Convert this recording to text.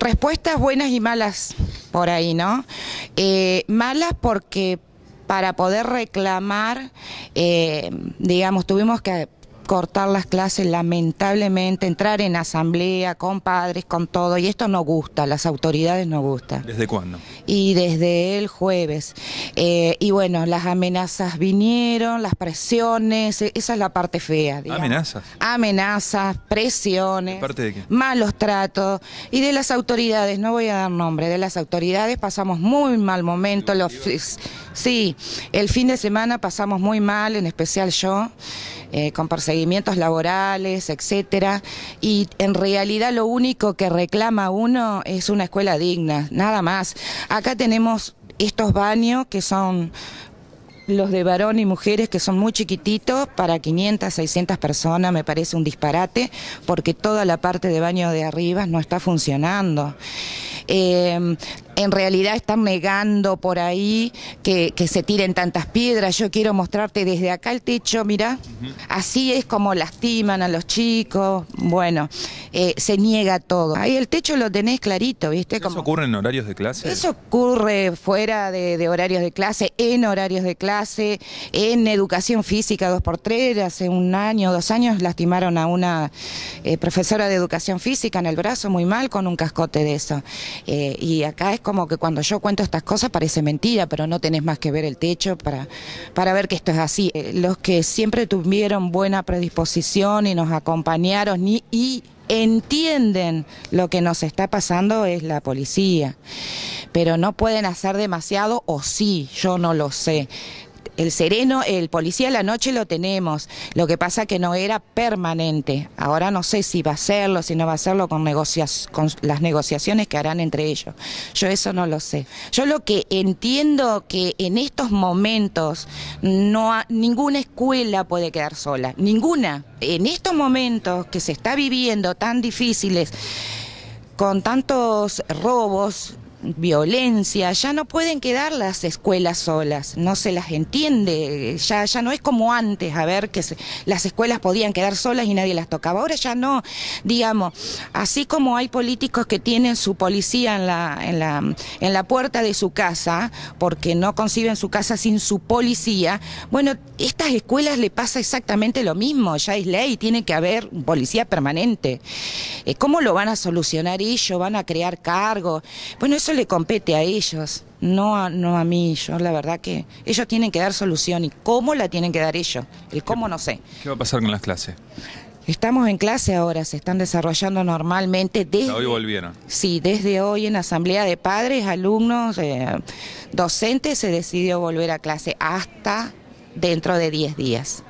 respuestas buenas y malas por ahí, ¿no? Eh, malas porque para poder reclamar, eh, digamos, tuvimos que cortar las clases lamentablemente, entrar en asamblea con padres, con todo, y esto no gusta, las autoridades no gusta. ¿Desde cuándo? Y desde el jueves. Eh, y bueno, las amenazas vinieron, las presiones, e-, esa es la parte fea. ¿Amenazas? Amenazas, presiones. Malos tratos, y de las autoridades, no voy a dar nombre, de las autoridades pasamos muy mal momento, los, sí, el fin de semana pasamos muy mal, en especial yo, eh, con perseguimientos laborales, etcétera. Y en realidad lo único que reclama uno es una escuela digna, nada más. Acá tenemos estos baños que son los de varón y mujeres que son muy chiquititos, para 500, 600 personas me parece un disparate, porque toda la parte de baño de arriba no está funcionando. Em, en realidad están negando por ahí que, se tiren tantas piedras. Yo quiero mostrarte desde acá el techo, mira, así es como lastiman a los chicos. Bueno. Eh, se niega todo. Ahí el techo lo tenés clarito, ¿viste? Como... ¿Eso ocurre en horarios de clase? Eso ocurre fuera de, horarios de clase, en horarios de clase, en educación física dos por tres Hace un año, dos años lastimaron a una eh, profesora de educación física en el brazo muy mal con un cascote de eso. Eh, y acá es como que cuando yo cuento estas cosas parece mentira, pero no tenés más que ver el techo para, para ver que esto es así. los que siempre tuvieron buena predisposición y nos acompañaron y entienden lo que nos está pasando es la policía, pero no pueden hacer demasiado o sí, yo no lo sé. El sereno, el policía la noche lo tenemos, lo que pasa que no era permanente. Ahora no sé si va a serlo, si no va a serlo con, negocias, con las negociaciones que harán entre ellos. Yo eso no lo sé. Yo lo que entiendo que en estos momentos no ninguna escuela puede quedar sola, ninguna. En estos momentos que se está viviendo tan difíciles, con tantos robos, violencia, ya no pueden quedar las escuelas solas, no se las entiende, ya, ya no es como antes, a ver, que las escuelas podían quedar solas y nadie las tocaba, ahora ya no, digamos, así como hay políticos que tienen su policía en la, en la, en la puerta de su casa, porque no conciben su casa sin su policía, bueno, estas escuelas le pasa exactamente lo mismo, ya es ley, tiene que haber un policía permanente. Eh, ¿Cómo lo van a solucionar ellos? ¿Van a crear cargos? Bueno, eso le compete a ellos, no a, no a mí. Yo la verdad que ellos tienen que dar solución y cómo la tienen que dar ellos. El cómo no sé. ¿Qué va a pasar con las clases? Estamos en clase ahora, se están desarrollando normalmente desde... Hoy volvieron. Sí, desde hoy en Asamblea de Padres, alumnos, eh, docentes, se decidió volver a clase hasta dentro de 10 días.